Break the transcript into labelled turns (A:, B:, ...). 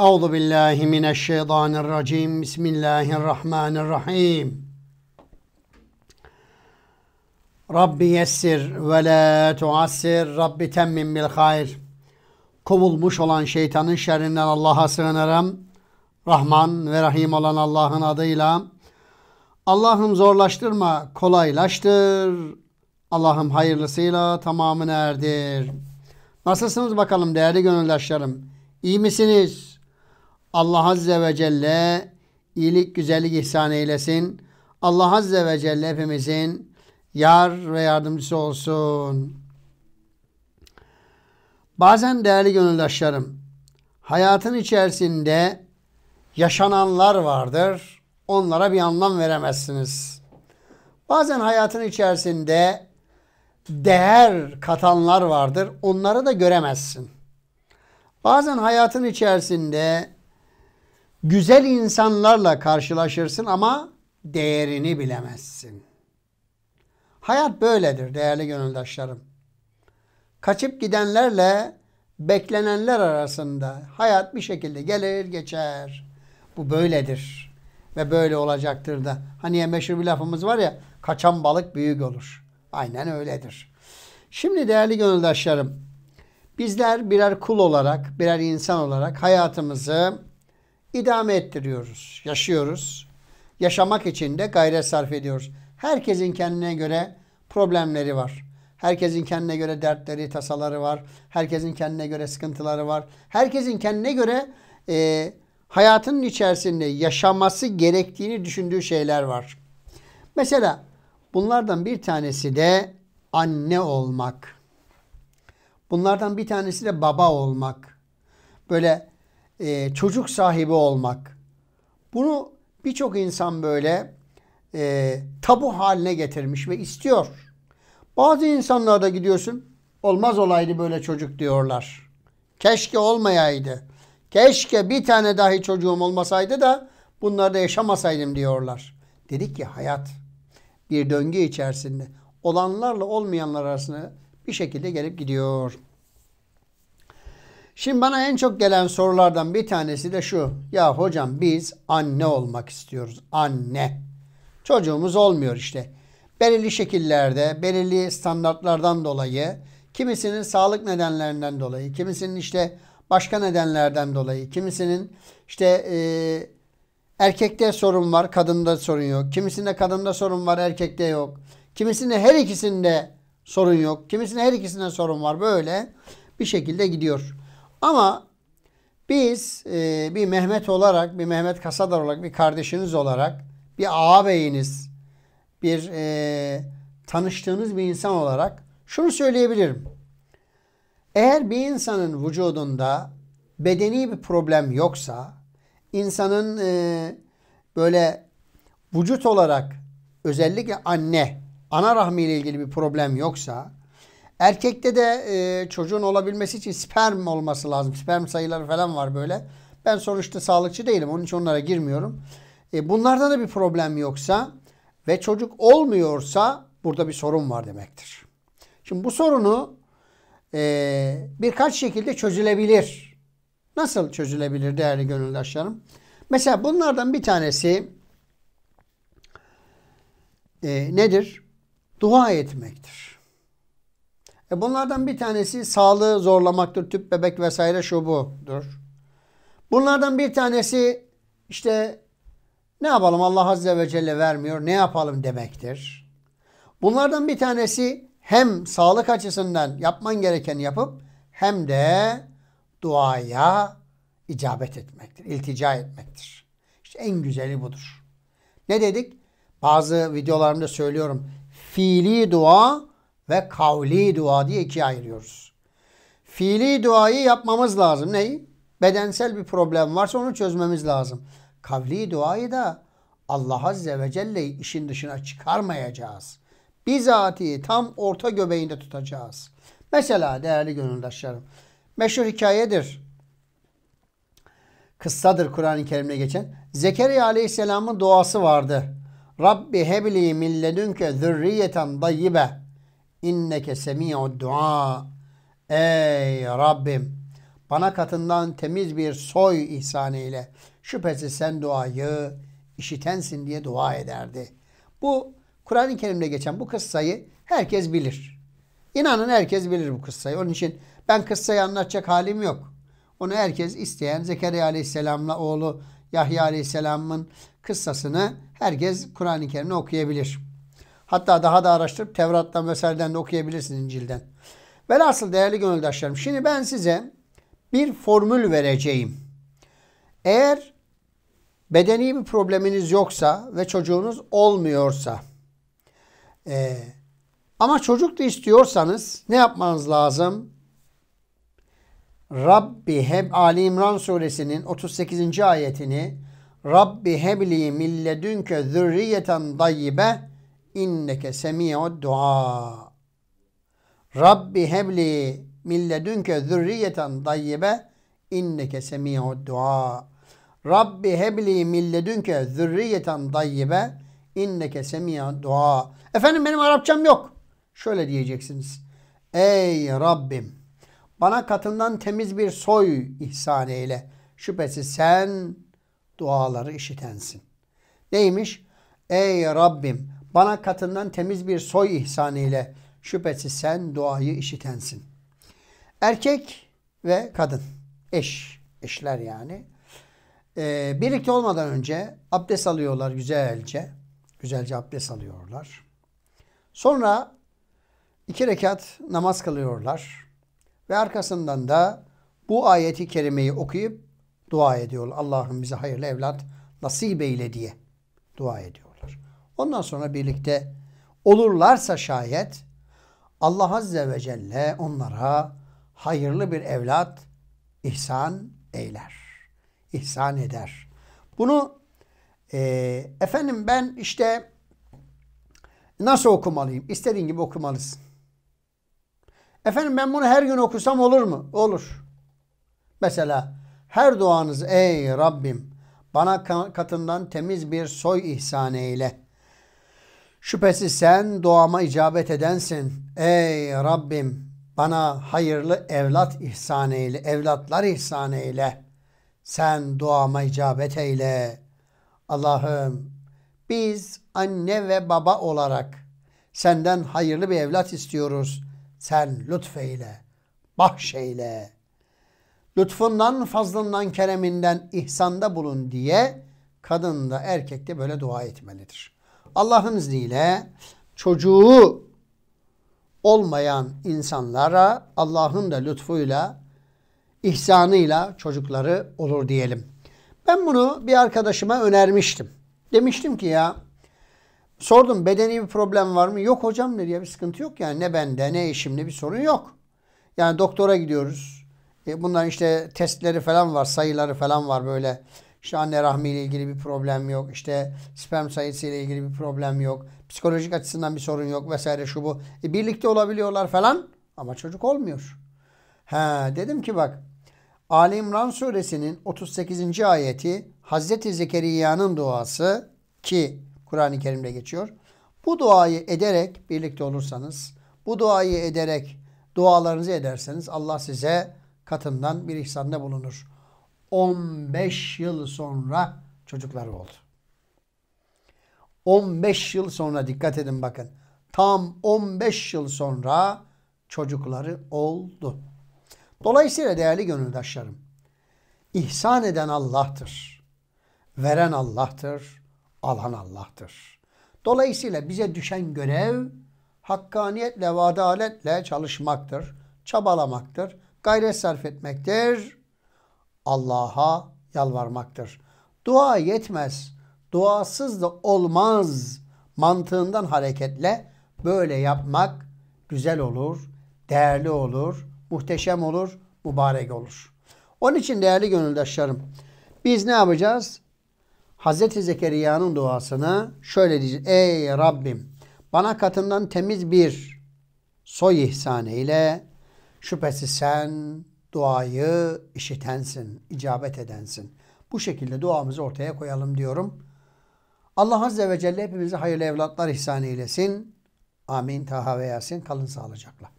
A: Euzu billahi mineşşeytanirracim. Bismillahirrahmanirrahim. Rabbi yessir ve la tuassir. Rabbi temmin bil hayr. Kovulmuş olan şeytanın şerrinden Allah'a sığınırım. Rahman ve Rahim olan Allah'ın adıyla. Allah'ım zorlaştırma, kolaylaştır. Allah'ım hayırlısıyla tamamını erdir. Nasılsınız bakalım değerli gönüldaşlarım? İyi misiniz? Allah Azze ve Celle iyilik, güzellik ihsan eylesin. Allah Azze ve Celle hepimizin yar ve yardımcısı olsun. Bazen değerli gönüldaşlarım, hayatın içerisinde yaşananlar vardır. Onlara bir anlam veremezsiniz. Bazen hayatın içerisinde değer katanlar vardır. Onları da göremezsin. Bazen hayatın içerisinde Güzel insanlarla karşılaşırsın ama değerini bilemezsin. Hayat böyledir değerli gönüldaşlarım. Kaçıp gidenlerle beklenenler arasında hayat bir şekilde gelir geçer. Bu böyledir ve böyle olacaktır da. Hani ya meşhur bir lafımız var ya kaçan balık büyük olur. Aynen öyledir. Şimdi değerli gönüldaşlarım bizler birer kul olarak birer insan olarak hayatımızı idame ettiriyoruz, yaşıyoruz. Yaşamak için de gayret sarf ediyoruz. Herkesin kendine göre problemleri var. Herkesin kendine göre dertleri, tasaları var. Herkesin kendine göre sıkıntıları var. Herkesin kendine göre e, hayatının içerisinde yaşaması gerektiğini düşündüğü şeyler var. Mesela bunlardan bir tanesi de anne olmak. Bunlardan bir tanesi de baba olmak. Böyle e, çocuk sahibi olmak. Bunu birçok insan böyle e, tabu haline getirmiş ve istiyor. Bazı insanlarda gidiyorsun olmaz olaydı böyle çocuk diyorlar. Keşke olmayaydı. Keşke bir tane dahi çocuğum olmasaydı da bunları da yaşamasaydım diyorlar. Dedik ki hayat bir döngü içerisinde olanlarla olmayanlar arasında bir şekilde gelip gidiyor. Şimdi bana en çok gelen sorulardan bir tanesi de şu. Ya hocam biz anne olmak istiyoruz. Anne. Çocuğumuz olmuyor işte. Belirli şekillerde, belirli standartlardan dolayı, kimisinin sağlık nedenlerinden dolayı, kimisinin işte başka nedenlerden dolayı, kimisinin işte e, erkekte sorun var, kadında sorun yok. Kimisinde kadında sorun var, erkekte yok. Kimisinde her ikisinde sorun yok. Kimisinde her ikisinde sorun var. Böyle bir şekilde gidiyor. Ama biz e, bir Mehmet olarak, bir Mehmet Kasadar olarak, bir kardeşiniz olarak, bir ağabeyiniz, bir e, tanıştığınız bir insan olarak şunu söyleyebilirim. Eğer bir insanın vücudunda bedeni bir problem yoksa, insanın e, böyle vücut olarak özellikle anne, ana rahmi ile ilgili bir problem yoksa, Erkekte de e, çocuğun olabilmesi için sperm olması lazım. Sperm sayıları falan var böyle. Ben sonuçta sağlıkçı değilim. Onun için onlara girmiyorum. E, bunlarda da bir problem yoksa ve çocuk olmuyorsa burada bir sorun var demektir. Şimdi bu sorunu e, birkaç şekilde çözülebilir. Nasıl çözülebilir değerli gönüldaşlarım? Mesela bunlardan bir tanesi e, nedir? Dua etmektir. E bunlardan bir tanesi sağlığı zorlamaktır. Tüp bebek vesaire şu budur. Bunlardan bir tanesi işte ne yapalım Allah Azze ve Celle vermiyor ne yapalım demektir. Bunlardan bir tanesi hem sağlık açısından yapman gerekeni yapıp hem de duaya icabet etmektir, iltica etmektir. İşte en güzeli budur. Ne dedik? Bazı videolarımda söylüyorum. Fiili dua ve kavli dua diye ikiye ayırıyoruz. Fiili duayı yapmamız lazım. Neyi? Bedensel bir problem varsa onu çözmemiz lazım. Kavli duayı da Allah Azze ve Celle işin dışına çıkarmayacağız. Bizatihi tam orta göbeğinde tutacağız. Mesela değerli gönüldaşlarım. Meşhur hikayedir. Kıssadır Kur'an-ı Kerim'de geçen. Zekeriya Aleyhisselam'ın duası vardı. Rabbi hebli milledünke zürriyeten dayyibe. İnneke semi'ud dua. Ey Rabbim bana katından temiz bir soy ihsan eyle. Şüphesiz sen duayı işitensin diye dua ederdi. Bu Kur'an-ı Kerim'de geçen bu kıssayı herkes bilir. İnanın herkes bilir bu kıssayı. Onun için ben kıssayı anlatacak halim yok. Onu herkes isteyen Zekeriya Aleyhisselam'la oğlu Yahya Aleyhisselam'ın kıssasını herkes Kur'an-ı Kerim'de okuyabilir. Hatta daha da araştırıp Tevrat'tan vesaireden de okuyabilirsiniz İncil'den. Velhasıl değerli gönüldaşlarım şimdi ben size bir formül vereceğim. Eğer bedeni bir probleminiz yoksa ve çocuğunuz olmuyorsa e, ama çocuk da istiyorsanız ne yapmanız lazım? Rabbi heb Ali İmran suresinin 38. ayetini Rabbi hebli milledünke zürriyeten dayyibe inneke semi'ud dua. Rabbi hebli milledünke ledünke zürriyeten dayyibe inneke semi'ud dua. Rabbi hebli milledünke ledünke zürriyeten dayyibe inneke semi'ud dua. Efendim benim Arapçam yok. Şöyle diyeceksiniz. Ey Rabbim bana katından temiz bir soy ihsan eyle. Şüphesiz sen duaları işitensin. Neymiş? Ey Rabbim bana katından temiz bir soy ihsanıyla şüphesiz sen duayı işitensin. Erkek ve kadın. Eş. Eşler yani. Ee, birlikte olmadan önce abdest alıyorlar güzelce. Güzelce abdest alıyorlar. Sonra iki rekat namaz kılıyorlar. Ve arkasından da bu ayeti kerimeyi okuyup dua ediyor. Allah'ım bize hayırlı evlat nasip eyle diye dua ediyor. Ondan sonra birlikte olurlarsa şayet Allah Azze ve Celle onlara hayırlı bir evlat ihsan eyler. İhsan eder. Bunu e, efendim ben işte nasıl okumalıyım? İstediğin gibi okumalısın. Efendim ben bunu her gün okusam olur mu? Olur. Mesela her duanız ey Rabbim bana katından temiz bir soy ihsan eyle. Şüphesiz sen doğama icabet edensin. Ey Rabbim bana hayırlı evlat ihsan eyle, evlatlar ihsan eyle. Sen doğama icabet eyle. Allah'ım biz anne ve baba olarak senden hayırlı bir evlat istiyoruz. Sen lütfeyle, bahşeyle. Lütfundan, fazlından, kereminden ihsanda bulun diye kadın da erkek de böyle dua etmelidir.'' Allah'ın izniyle çocuğu olmayan insanlara Allah'ın da lütfuyla, ihsanıyla çocukları olur diyelim. Ben bunu bir arkadaşıma önermiştim. Demiştim ki ya sordum bedeni bir problem var mı? Yok hocam dedi ya bir sıkıntı yok yani ne bende ne eşimde bir sorun yok. Yani doktora gidiyoruz. E bunların işte testleri falan var, sayıları falan var böyle işte anne rahmi ile ilgili bir problem yok. İşte sperm sayısı ile ilgili bir problem yok. Psikolojik açısından bir sorun yok vesaire şu bu. E, birlikte olabiliyorlar falan ama çocuk olmuyor. He, dedim ki bak Ali İmran suresinin 38. ayeti Hazreti Zekeriya'nın duası ki Kur'an-ı Kerim'de geçiyor. Bu duayı ederek birlikte olursanız, bu duayı ederek dualarınızı ederseniz Allah size katından bir ihsanda bulunur. 15 yıl sonra çocukları oldu. 15 yıl sonra dikkat edin bakın. Tam 15 yıl sonra çocukları oldu. Dolayısıyla değerli gönüldaşlarım, ihsan eden Allah'tır. Veren Allah'tır, alan Allah'tır. Dolayısıyla bize düşen görev hakkaniyetle ve adaletle çalışmaktır, çabalamaktır, gayret sarf etmektir Allah'a yalvarmaktır. Dua yetmez, duasız da olmaz mantığından hareketle böyle yapmak güzel olur, değerli olur, muhteşem olur, mübarek olur. Onun için değerli gönüldaşlarım biz ne yapacağız? Hz. Zekeriya'nın duasını şöyle diyeceğiz. Ey Rabbim bana katından temiz bir soy ihsanı ile şüphesiz sen duayı işitensin, icabet edensin. Bu şekilde duamızı ortaya koyalım diyorum. Allah Azze ve Celle hepimize hayırlı evlatlar ihsan eylesin. Amin. Taha ve Yasin. Kalın sağlıcakla.